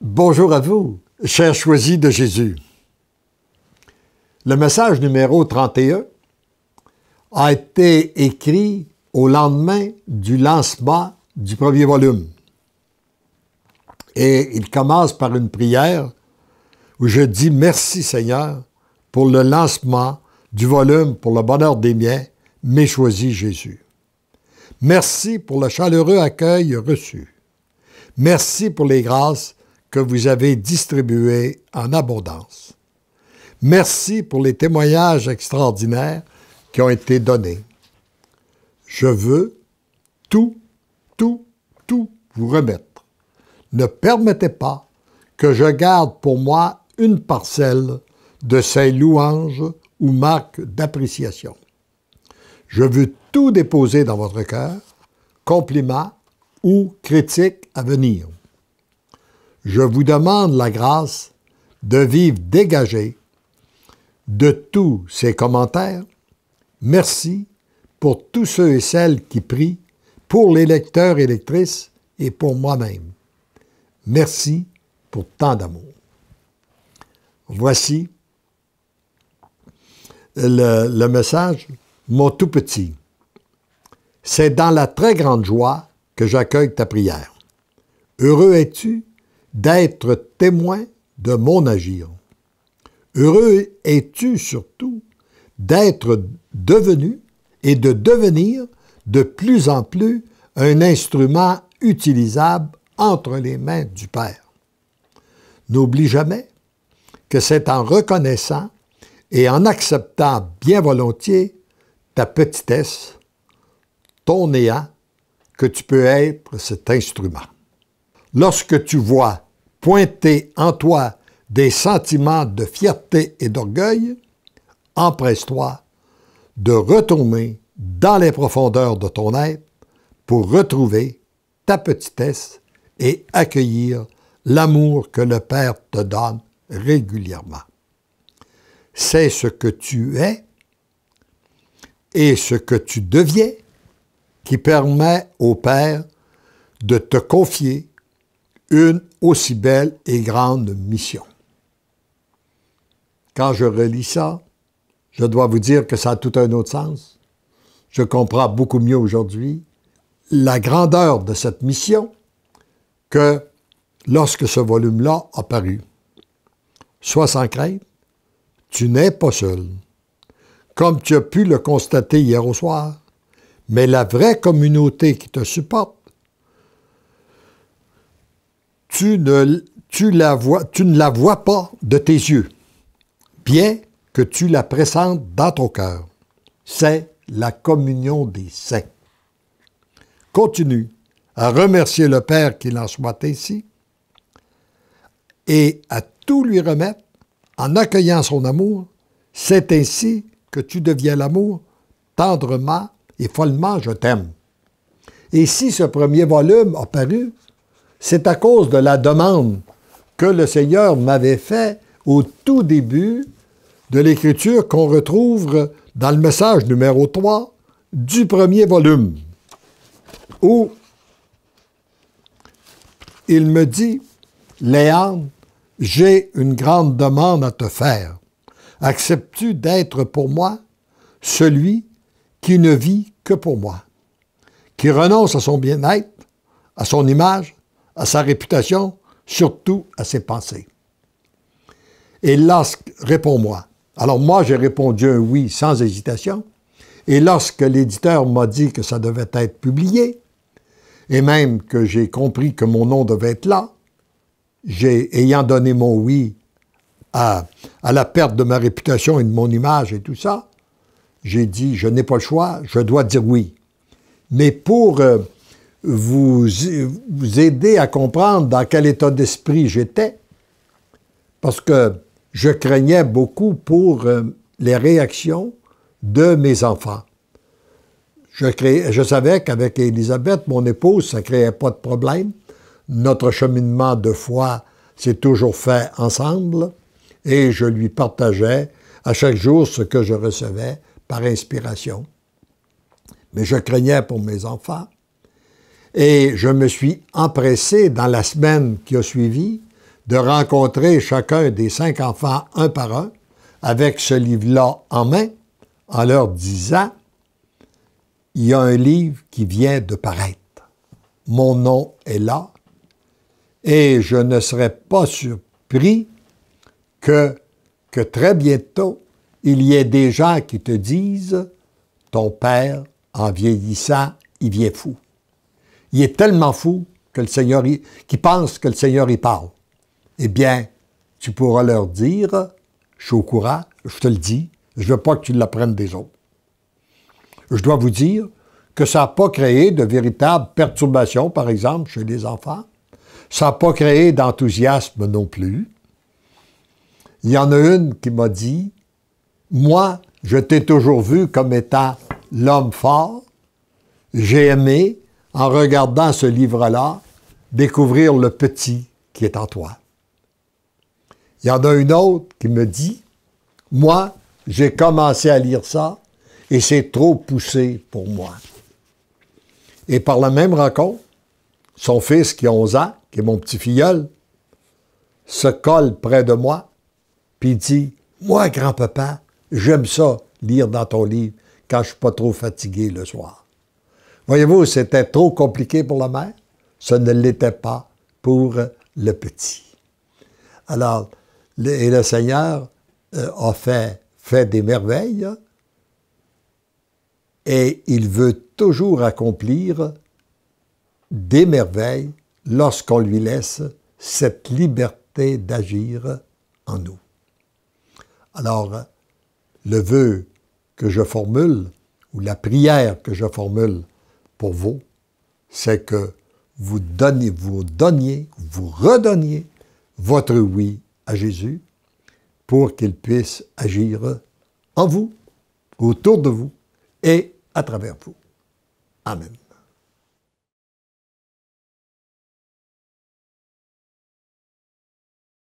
Bonjour à vous, chers choisis de Jésus. Le message numéro 31 a été écrit au lendemain du lancement du premier volume. Et il commence par une prière où je dis merci Seigneur pour le lancement du volume pour le bonheur des miens, mes choisis Jésus. Merci pour le chaleureux accueil reçu. Merci pour les grâces que vous avez distribué en abondance. Merci pour les témoignages extraordinaires qui ont été donnés. Je veux tout, tout, tout vous remettre. Ne permettez pas que je garde pour moi une parcelle de ces louanges ou marques d'appréciation. Je veux tout déposer dans votre cœur, compliments ou critiques à venir je vous demande la grâce de vivre dégagé de tous ces commentaires. Merci pour tous ceux et celles qui prient, pour les lecteurs et lectrices et pour moi-même. Merci pour tant d'amour. Voici le, le message, mon tout petit. C'est dans la très grande joie que j'accueille ta prière. Heureux es-tu d'être témoin de mon agir. Heureux es-tu surtout d'être devenu et de devenir de plus en plus un instrument utilisable entre les mains du Père. N'oublie jamais que c'est en reconnaissant et en acceptant bien volontiers ta petitesse, ton néant, que tu peux être cet instrument lorsque tu vois pointer en toi des sentiments de fierté et d'orgueil, empresse-toi de retourner dans les profondeurs de ton être pour retrouver ta petitesse et accueillir l'amour que le Père te donne régulièrement. C'est ce que tu es et ce que tu deviens qui permet au Père de te confier une aussi belle et grande mission. Quand je relis ça, je dois vous dire que ça a tout un autre sens. Je comprends beaucoup mieux aujourd'hui la grandeur de cette mission que lorsque ce volume-là a paru. Sois sans crainte, tu n'es pas seul. Comme tu as pu le constater hier au soir, mais la vraie communauté qui te supporte tu ne, tu la vois, tu ne la vois pas de tes yeux, bien que tu la pressentes dans ton cœur. C'est la communion des saints. Continue à remercier le Père qu'il en soit ainsi et à tout lui remettre en accueillant son amour. C'est ainsi que tu deviens l'amour tendrement et follement je t'aime. Et si ce premier volume a paru c'est à cause de la demande que le Seigneur m'avait faite au tout début de l'Écriture qu'on retrouve dans le message numéro 3 du premier volume, où il me dit, Léon, j'ai une grande demande à te faire. Acceptes-tu d'être pour moi celui qui ne vit que pour moi, qui renonce à son bien-être, à son image, à sa réputation, surtout à ses pensées. Et lorsque, réponds-moi. Alors moi, j'ai répondu un oui sans hésitation. Et lorsque l'éditeur m'a dit que ça devait être publié, et même que j'ai compris que mon nom devait être là, j'ai, ayant donné mon oui à, la perte de ma réputation et de mon image et tout ça, j'ai dit, je n'ai pas le choix, je dois dire oui. Mais pour euh, vous, vous aider à comprendre dans quel état d'esprit j'étais, parce que je craignais beaucoup pour euh, les réactions de mes enfants. Je, je savais qu'avec Elisabeth, mon épouse, ça ne créait pas de problème. Notre cheminement de foi s'est toujours fait ensemble et je lui partageais à chaque jour ce que je recevais par inspiration. Mais je craignais pour mes enfants et je me suis empressé dans la semaine qui a suivi de rencontrer chacun des cinq enfants un par un avec ce livre-là en main en leur disant, il y a un livre qui vient de paraître. Mon nom est là et je ne serais pas surpris que, que très bientôt, il y ait des gens qui te disent, ton père, en vieillissant, il vient fou il est tellement fou que le qui pense que le Seigneur y parle. Eh bien, tu pourras leur dire, je suis au courant, je te le dis, je ne veux pas que tu l'apprennes des autres. Je dois vous dire que ça n'a pas créé de véritables perturbations, par exemple, chez les enfants. Ça n'a pas créé d'enthousiasme non plus. Il y en a une qui m'a dit, moi, je t'ai toujours vu comme étant l'homme fort, j'ai aimé, en regardant ce livre-là, découvrir le petit qui est en toi. Il y en a une autre qui me dit, moi, j'ai commencé à lire ça et c'est trop poussé pour moi. Et par la même rencontre, son fils qui a 11 ans, qui est mon petit filleul, se colle près de moi, puis dit, moi, grand-papa, j'aime ça, lire dans ton livre, quand je suis pas trop fatigué le soir. Voyez-vous, c'était trop compliqué pour la mère. Ce ne l'était pas pour le petit. Alors, le, et le Seigneur euh, a fait, des merveilles et il veut toujours accomplir des merveilles lorsqu'on lui laisse cette liberté d'agir en nous. Alors, le vœu que je formule, ou la prière que je formule pour vous, c'est que vous donnez, vous donniez, vous redonniez votre oui à Jésus pour qu'il puisse agir en vous, autour de vous et à travers vous. Amen.